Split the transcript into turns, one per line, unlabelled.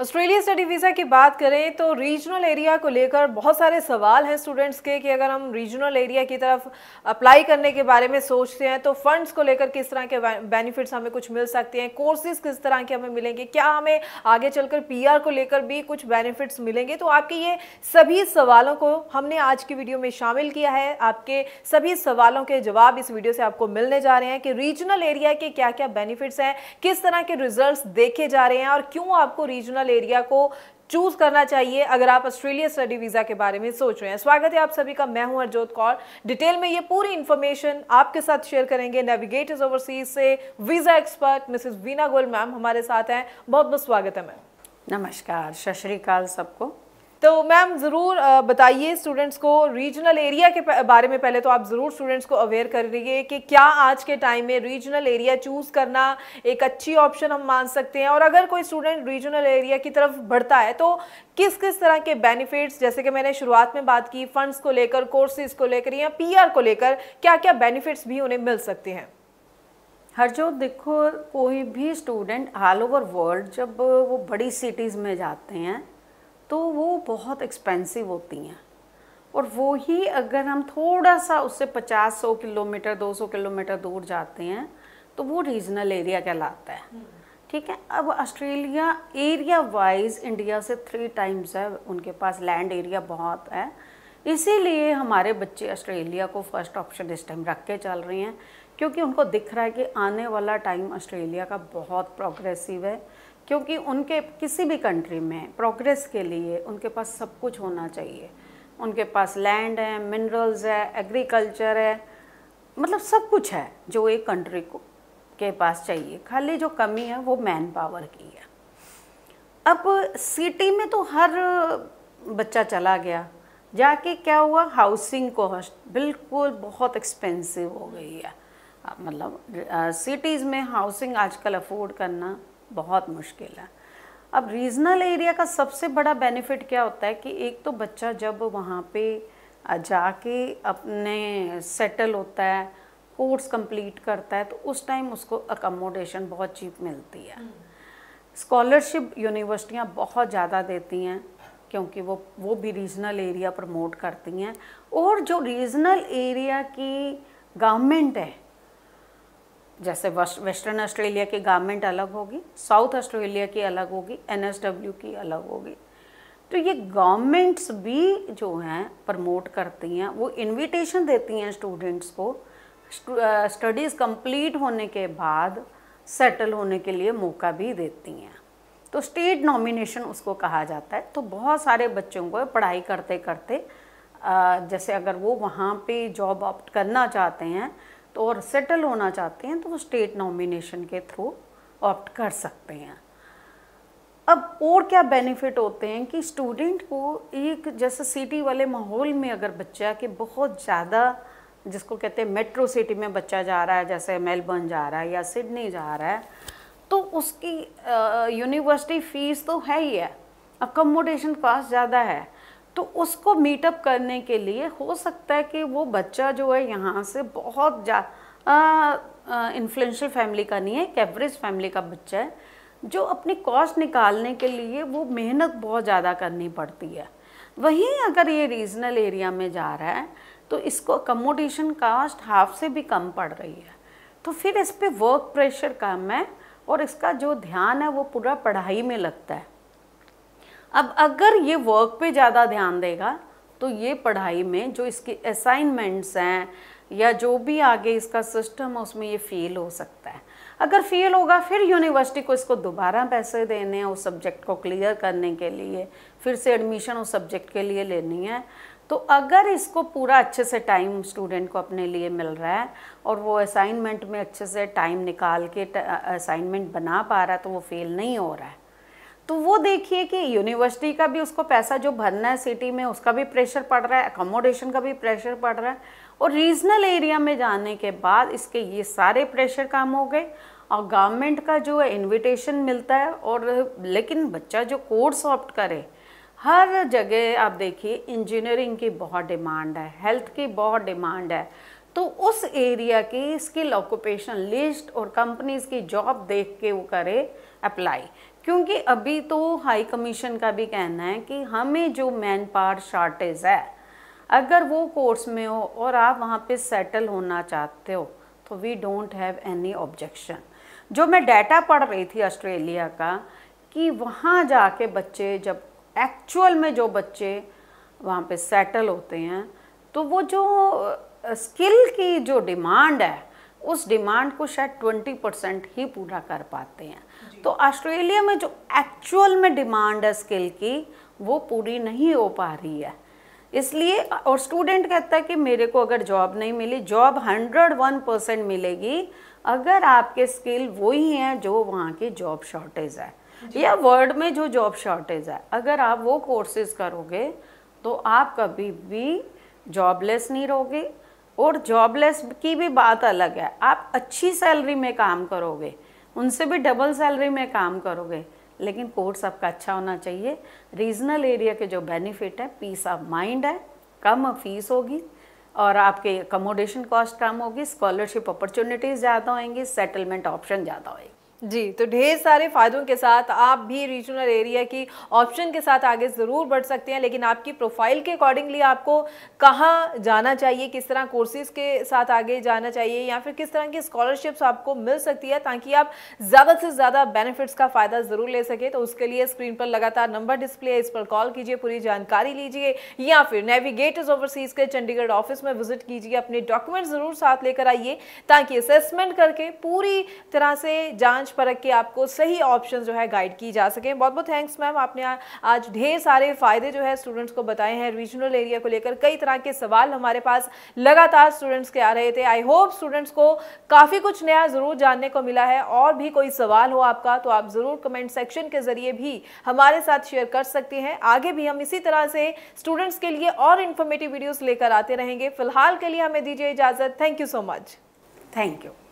Australia study visa की बात करें तो रीजनल एरिया को लेकर बहुत सारे सवाल हैं स्टूडेंट्स के कि अगर हम रीजनल एरिया की तरफ अप्लाई करने के बारे में सोचते हैं तो फंड्स को लेकर किस तरह के बेनिफिट्स हमें कुछ मिल सकते हैं कोर्सेज किस तरह के हमें मिलेंगे क्या हमें आगे चलकर पीआर को लेकर भी कुछ बेनिफिट्स मिलेंगे तो आपके ये सभी सवालों को हमने आज की वीडियो में शामिल किया है आपके सभी सवालों के जवाब इस वीडियो से आपको मिलने जा रहे हैं कि रीजनल एरिया के क्या क्या बेनिफिट्स हैं किस तरह के रिजल्ट देखे जा रहे हैं और क्यों आपको रीजनल पर्सनल एरिया को चूज करना चाहिए अगर आप ऑस्ट्रेलिया स्टडी वीजा के बारे में सोच रहे हैं स्वागत है आप सभी का मैं हूं अरजोत कौर डिटेल में ये पूरी इन्फॉर्मेशन आपके साथ शेयर करेंगे नेविगेटर्स ओवरसीज से visa expert missus Veena Goel ma'am हमारे साथ हैं बहुत बहुत स्वागत है मैम नमस्कार सत श्रीकाल सबको तो मैम ज़रूर बताइए स्टूडेंट्स को रीजनल एरिया के बारे में पहले तो आप ज़रूर स्टूडेंट्स को अवेयर कर रही है कि क्या आज के टाइम में रीजनल एरिया चूज़ करना एक अच्छी ऑप्शन हम मान सकते हैं और अगर कोई स्टूडेंट रीजनल एरिया की तरफ बढ़ता है तो किस किस तरह के बेनिफिट्स जैसे कि मैंने शुरुआत में बात की फंड्स को लेकर कोर्सेज को लेकर या पी को लेकर क्या क्या बेनिफिट्स भी उन्हें मिल सकते हैं
हर जो देखो कोई भी स्टूडेंट ऑल ओवर वर्ल्ड जब वो बड़ी सिटीज़ में जाते हैं तो वो बहुत एक्सपेंसिव होती हैं और वो ही अगर हम थोड़ा सा उससे 50-100 किलोमीटर 200 किलोमीटर दूर जाते हैं तो वो रीजनल एरिया कहलाता है हम्म। ठीक है अब ऑस्ट्रेलिया एरिया वाइज इंडिया से थ्री टाइम्स है उनके पास लैंड एरिया बहुत है इसीलिए हमारे बच्चे ऑस्ट्रेलिया को फर्स्ट ऑप्शन इस टाइम रख के चल रहे हैं क्योंकि उनको दिख रहा है कि आने वाला टाइम ऑस्ट्रेलिया का बहुत प्रोग्रेसिव है क्योंकि उनके किसी भी कंट्री में प्रोग्रेस के लिए उनके पास सब कुछ होना चाहिए उनके पास लैंड है मिनरल्स है एग्रीकल्चर है मतलब सब कुछ है जो एक कंट्री को के पास चाहिए खाली जो कमी है वो मैन पावर की है अब सिटी में तो हर बच्चा चला गया जाके क्या हुआ हाउसिंग कॉस्ट बिल्कुल बहुत एक्सपेंसिव हो गई है मतलब सिटीज़ में हाउसिंग आजकल अफोर्ड करना बहुत मुश्किल है अब रीजनल एरिया का सबसे बड़ा बेनिफिट क्या होता है कि एक तो बच्चा जब वहाँ पे जाके अपने सेटल होता है कोर्स कंप्लीट करता है तो उस टाइम उसको अकोमोडेशन बहुत चीप मिलती है स्कॉलरशिप हम्म। यूनिवर्सिटियाँ बहुत ज़्यादा देती हैं क्योंकि वो वो भी रीजनल एरिया प्रमोट करती हैं और जो रीजनल एरिया की गवर्नमेंट है जैसे वेस्टर्न ऑस्ट्रेलिया की गवर्नमेंट अलग होगी साउथ ऑस्ट्रेलिया की अलग होगी एन की अलग होगी तो ये गवर्नमेंट्स भी जो हैं प्रमोट करती हैं वो इनविटेशन देती हैं स्टूडेंट्स को स्टडीज़ कंप्लीट होने के बाद सेटल होने के लिए मौका भी देती हैं तो स्टेट नॉमिनेशन उसको कहा जाता है तो बहुत सारे बच्चों को पढ़ाई करते करते जैसे अगर वो वहाँ पे जॉब ऑप्ट करना चाहते हैं तो और सेटल होना चाहते हैं तो वो स्टेट नॉमिनेशन के थ्रू ऑप्ट कर सकते हैं अब और क्या बेनिफिट होते हैं कि स्टूडेंट को एक जैसे सिटी वाले माहौल में अगर बच्चा के बहुत ज़्यादा जिसको कहते हैं मेट्रो सिटी में बच्चा जा रहा है जैसे मेलबर्न जा रहा है या सिडनी जा रहा है तो उसकी यूनिवर्सिटी फ़ीस तो है ही है अकोमोडेशन कॉस्ट ज़्यादा है तो उसको मीटअप करने के लिए हो सकता है कि वो बच्चा जो है यहाँ से बहुत जा इन्फ्लुएंशियल फैमिली का नहीं है एक एवरेज फैमिली का बच्चा है जो अपनी कॉस्ट निकालने के लिए वो मेहनत बहुत ज़्यादा करनी पड़ती है वहीं अगर ये रीजनल एरिया में जा रहा है तो इसको अकोमोडेशन कास्ट हाफ से भी कम पड़ रही है तो फिर इस पर वर्क प्रेशर कम है और इसका जो ध्यान है वो पूरा पढ़ाई में लगता है अब अगर ये वर्क पे ज़्यादा ध्यान देगा तो ये पढ़ाई में जो इसके असाइनमेंट्स हैं या जो भी आगे इसका सिस्टम है उसमें ये फेल हो सकता है अगर फेल होगा फिर यूनिवर्सिटी को इसको दोबारा पैसे देने हैं उस सब्जेक्ट को क्लियर करने के लिए फिर से एडमिशन उस सब्जेक्ट के लिए लेनी है तो अगर इसको पूरा अच्छे से टाइम स्टूडेंट को अपने लिए मिल रहा है और वो असाइनमेंट में अच्छे से टाइम निकाल के असाइनमेंट बना पा रहा है तो वो फेल नहीं हो रहा है तो वो देखिए कि यूनिवर्सिटी का भी उसको पैसा जो भरना है सिटी में उसका भी प्रेशर पड़ रहा है अकोमोडेशन का भी प्रेशर पड़ रहा है और रीजनल एरिया में जाने के बाद इसके ये सारे प्रेशर काम हो गए और गवर्नमेंट का जो है इन्विटेशन मिलता है और लेकिन बच्चा जो कोर्स ऑप्ट करे हर जगह आप देखिए इंजीनियरिंग की बहुत डिमांड है हेल्थ की बहुत डिमांड है तो उस एरिया की स्किल ऑक्यूपेशन लिस्ट और कंपनीज की जॉब देख के वो करे अप्लाई क्योंकि अभी तो हाई कमीशन का भी कहना है कि हमें जो मैन पावर शार्टेज है अगर वो कोर्स में हो और आप वहाँ पे सेटल होना चाहते हो तो we don't have any objection जो मैं डाटा पढ़ रही थी ऑस्ट्रेलिया का कि वहाँ जाके बच्चे जब एक्चुअल में जो बच्चे वहाँ पे सेटल होते हैं तो वो जो स्किल की जो डिमांड है उस डिमांड को शायद 20 परसेंट ही पूरा कर पाते हैं तो ऑस्ट्रेलिया में जो एक्चुअल में डिमांड है स्किल की वो पूरी नहीं हो पा रही है इसलिए और स्टूडेंट कहता है कि मेरे को अगर जॉब नहीं मिली जॉब हंड्रेड वन परसेंट मिलेगी अगर आपके स्किल वही हैं जो वहाँ की जॉब शॉर्टेज है या वर्ल्ड में जो जॉब शॉर्टेज है अगर आप वो कोर्सेज करोगे तो आप कभी भी जॉबलेस नहीं रहोगे और जॉबलेस की भी बात अलग है आप अच्छी सैलरी में काम करोगे उनसे भी डबल सैलरी में काम करोगे लेकिन कोर्स आपका अच्छा होना चाहिए रीजनल एरिया के जो बेनिफिट है पीस ऑफ माइंड है कम फीस होगी और आपके अकोमोडेशन कॉस्ट कम होगी स्कॉलरशिप अपॉर्चुनिटीज़
ज़्यादा होंगी सेटलमेंट ऑप्शन ज़्यादा होएगी जी तो ढेर सारे फ़ायदों के साथ आप भी रीजनल एरिया की ऑप्शन के साथ आगे ज़रूर बढ़ सकते हैं लेकिन आपकी प्रोफाइल के अकॉर्डिंगली आपको कहाँ जाना चाहिए किस तरह कोर्सेज के साथ आगे जाना चाहिए या फिर किस तरह की स्कॉलरशिप्स आपको मिल सकती है ताकि आप ज़्यादा से ज़्यादा बेनिफिट्स का फ़ायदा ज़रूर ले सकें तो उसके लिए स्क्रीन पर लगातार नंबर डिस्प्ले है इस पर कॉल कीजिए पूरी जानकारी लीजिए या फिर नेविगेटर्स ओवरसीज़ के चंडीगढ़ ऑफिस में विजिट कीजिए अपने डॉक्यूमेंट ज़रूर साथ लेकर आइए ताकि असेसमेंट करके पूरी तरह से जाँच जांच परख के आपको सही ऑप्शन जो है गाइड की जा सके बहुत बहुत थैंक्स मैम आपने आज ढेर सारे फ़ायदे जो है स्टूडेंट्स को बताए हैं रीजनल एरिया को लेकर कई तरह के सवाल हमारे पास लगातार स्टूडेंट्स के आ रहे थे आई होप स्टूडेंट्स को काफ़ी कुछ नया ज़रूर जानने को मिला है और भी कोई सवाल हो आपका तो आप ज़रूर कमेंट सेक्शन के ज़रिए भी हमारे साथ शेयर कर सकते हैं आगे भी हम इसी तरह से स्टूडेंट्स के लिए और इन्फॉर्मेटिव वीडियोस लेकर आते रहेंगे फिलहाल के लिए हमें दीजिए इजाज़त thank you so much
thank you